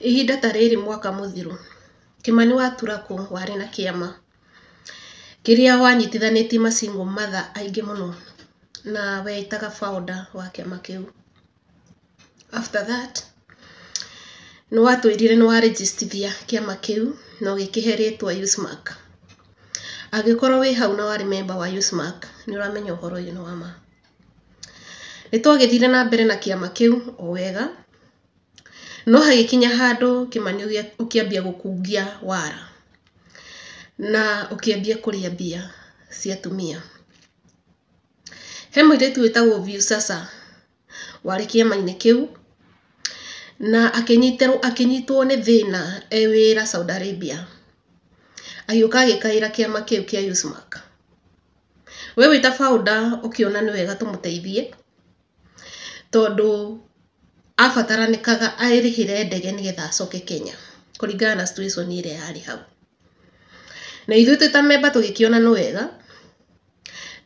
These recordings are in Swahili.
Ihinda ta rĩrĩ mwaka mũthiru, Kimani Waturakũ warĩ na kĩama kĩrĩa wanyitithanĩtie macingo matha aingĩ mũno na we etaga wa kĩama kĩu. After that nĩ watwĩrire nĩ warĩnjĩstithia kĩama kĩu na ũgĩkĩhe rĩtwa USMAC. Angĩkorwo wĩ hau na warĩ memba wa USMAC nĩ ũramenya ũhoro ũyũ nĩ wa ma. Nĩ twagĩthire na mbere na kĩama kĩu o wega no hagikinya handu kimani ukiambia gukungia wara na ukiambia kuria mbia cia atumia he mũirĩtu wĩtagwo viusasa warĩ kĩama kä u na nä thä na e wĩra saudi arabia ama kä u kä a USMAC we wä ta kä ona nä wega teithie tondå abataranĩkaga erĩhĩre ndege nĩgetha acoke Kenya kũringana na situation ĩrĩa yarĩ hau na ithuĩ twĩ ta memba tũgĩkĩona nĩ wega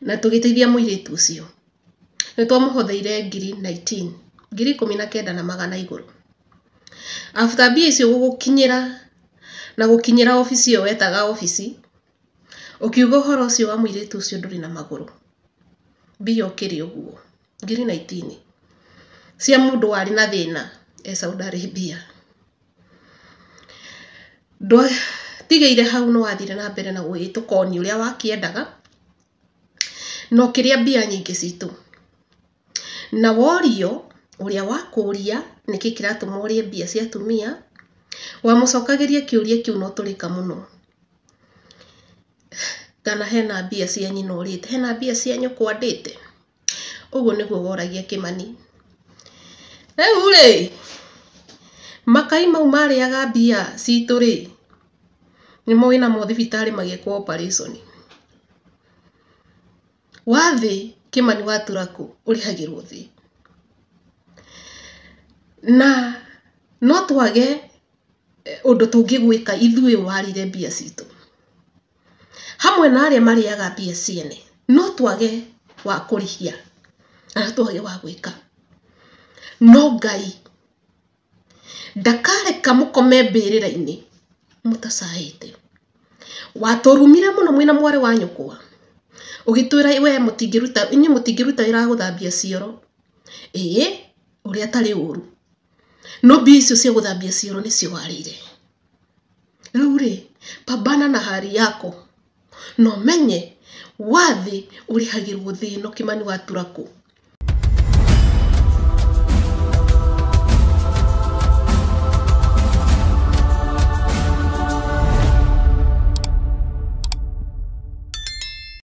na tũgĩteithia mũirĩtu ũcio nĩ twamũhotheire ngiri 19 ngiri ikũmi na kenda na magana igũrũ after mbia icio gũgũkinyĩra na gũkinyĩra ofici ĩyo wetaga ofici ũkiuga ũhoro ũcio wa mũirĩtu ũcio ndũrĩ na magũrũ mbia ũkĩrĩ ũguo ngiri 19 cia mundu warĩ na thĩna e Saudi Arabia tigeire hau no wathire na mbere na gwĩtũkoni ũrĩa wakĩendaga no kĩrĩa mbia nyingĩ citũ na worio ũrĩa wakũria nĩkĩ kĩratũma ũrĩe mbia cia atumia wamũcokagĩria kĩũria kĩu no tũrĩka mũno kana hena mbia cia nyina ũrĩte hena mbia cianyu nyũkwa ndĩte ũguo nĩguo woragia kĩmani Rĩu rĩ makai mau marĩaga mbia citũ rĩ nĩmo wĩnamo thibitarĩ magĩkwo operation. Wathiĩ Kĩmani wa Tũrakũ ũrĩhagĩrwo thĩ. Na no twage eh, ũndũ tũngĩgwĩka ithuĩ warĩire mbia citũ. Hamwe na arĩa marĩaga mbia ciene, no twage wa kũrĩhia kana twage wa gwĩka no ngai ndakareka mukome mbirira-ini mutacaite watorumire muno mwina mwari wa nyukwa ugitwira we mutingiruta inyu mutingiruta ira guthambia cioro ii uria tari uru no mbia icio cia guthambia cioro ni warire riu ri pambana na hari yako no menye wathi urihagirwo thino kimani watura